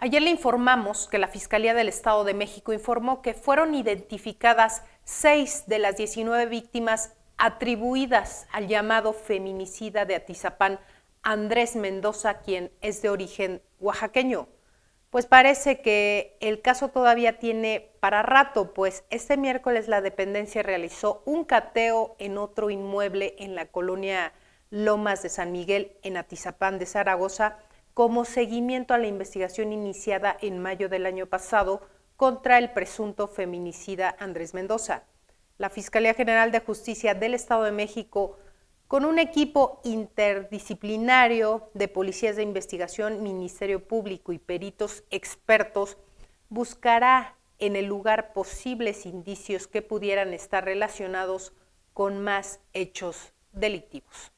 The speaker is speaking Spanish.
Ayer le informamos que la Fiscalía del Estado de México informó que fueron identificadas seis de las 19 víctimas atribuidas al llamado feminicida de Atizapán, Andrés Mendoza, quien es de origen oaxaqueño. Pues parece que el caso todavía tiene para rato, pues este miércoles la dependencia realizó un cateo en otro inmueble en la colonia Lomas de San Miguel, en Atizapán de Zaragoza, como seguimiento a la investigación iniciada en mayo del año pasado contra el presunto feminicida Andrés Mendoza. La Fiscalía General de Justicia del Estado de México, con un equipo interdisciplinario de policías de investigación, Ministerio Público y peritos expertos, buscará en el lugar posibles indicios que pudieran estar relacionados con más hechos delictivos.